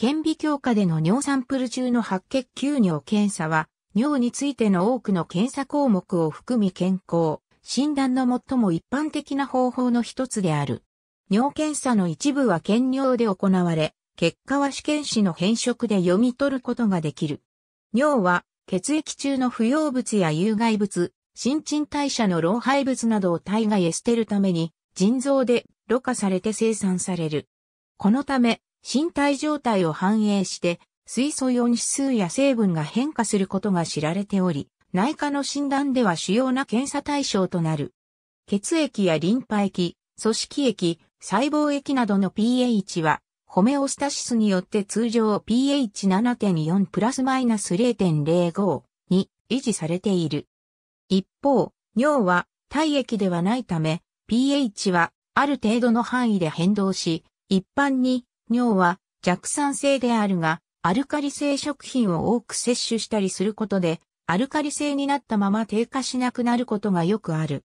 顕微鏡下での尿サンプル中の白血球尿検査は、尿についての多くの検査項目を含み健康、診断の最も一般的な方法の一つである。尿検査の一部は検尿で行われ、結果は試験紙の変色で読み取ることができる。尿は血液中の不要物や有害物、新陳代謝の老廃物などを体外へ捨てるために腎臓でろ過されて生産される。このため身体状態を反映して水素4指数や成分が変化することが知られており、内科の診断では主要な検査対象となる。血液やリンパ液、組織液、細胞液などの pH は、ホメオスタシスによって通常 pH7.4 プラスマイナス0.05に維持されている。一方、尿は体液ではないため、pH はある程度の範囲で変動し、一般に尿は弱酸性であるが、アルカリ性食品を多く摂取したりすることで、アルカリ性になったまま低下しなくなることがよくある。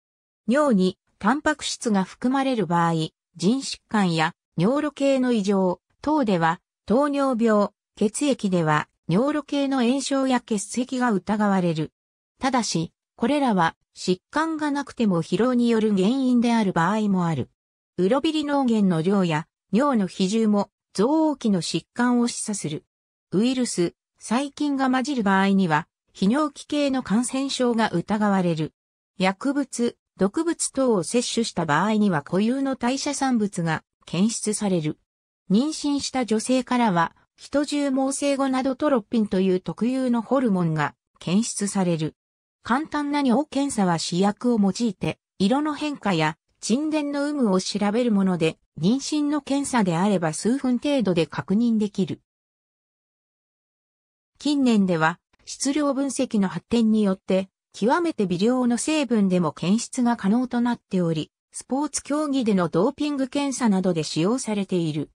尿にタンパク質が含まれる場合、腎疾患や尿路系の異常、等では糖尿病、血液では尿路系の炎症や結石が疑われる。ただし、これらは疾患がなくても疲労による原因である場合もある。ウロビリ脳源の量や尿の比重も増黄期の疾患を示唆する。ウイルス、細菌が混じる場合には、泌尿器系の感染症が疑われる。薬物、毒物等を摂取した場合には固有の代謝産物が検出される。妊娠した女性からは、人中毛生後などトロッピンという特有のホルモンが検出される。簡単な尿検査は試薬を用いて、色の変化や沈殿の有無を調べるもので、妊娠の検査であれば数分程度で確認できる。近年では、質量分析の発展によって、極めて微量の成分でも検出が可能となっており、スポーツ競技でのドーピング検査などで使用されている。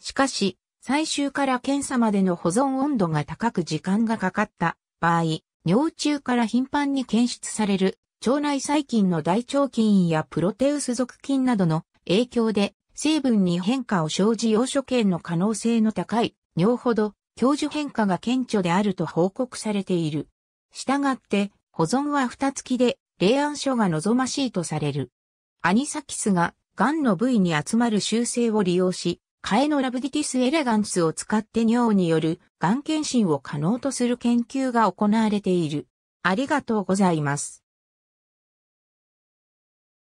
しかし、最終から検査までの保存温度が高く時間がかかった場合、尿中から頻繁に検出される腸内細菌の大腸菌やプロテウス属菌などの影響で成分に変化を生じ要所圏の可能性の高い尿ほど教授変化が顕著であると報告されている。したがって保存は蓋付きで冷暗所が望ましいとされる。アニサキスが癌の部位に集まる習性を利用し、カエノラブディティスエレガンスを使って尿による癌検診を可能とする研究が行われている。ありがとうございます。